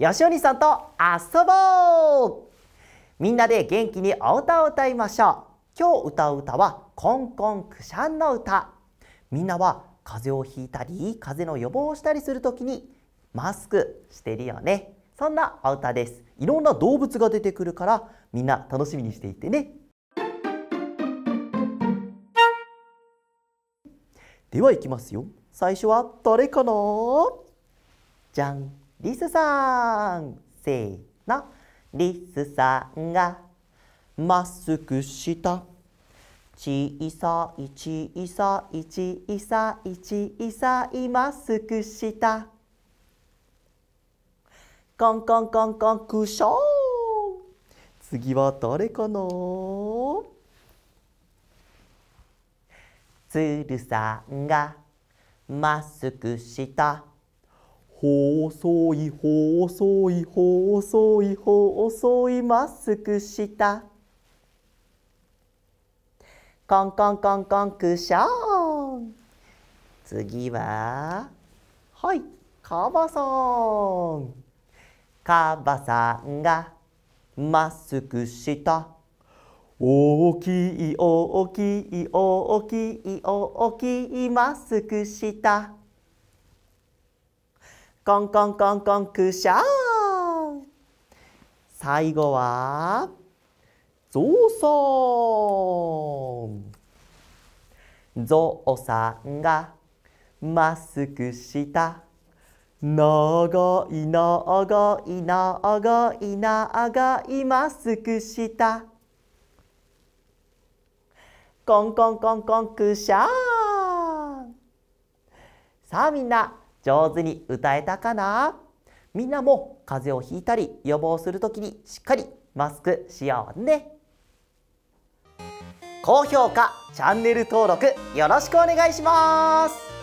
よしお兄さんと遊ぼうみんなで元気にお歌を歌いましょう今日歌う歌はコンコンクシャンの歌みんなは風邪をひいたり風邪の予防をしたりするときにマスクしてるよねそんなお歌ですいろんな動物が出てくるからみんな楽しみにしていてねではいきますよ最初は誰かなじゃんリスさんせーのリスさんがマスクした小さい小さい小さい小さいマスクしたコンコンコンコンクション次は誰かなつるさんがマスクした細い細い細い細いマスクしたコンコンコンコンクション次ははいカバさんカバさんがマスクした大きい大きい大きい大きいマスクしたコンコンコンコンクシャー最後はゾウさんゾウさんがマスクした長い長い長い長いマスクしたコンコンコンコンクシャーさあみんな上手に歌えたかなみんなも風邪をひいたり予防するときにしっかりマスクしようね高評価チャンネル登録よろしくお願いします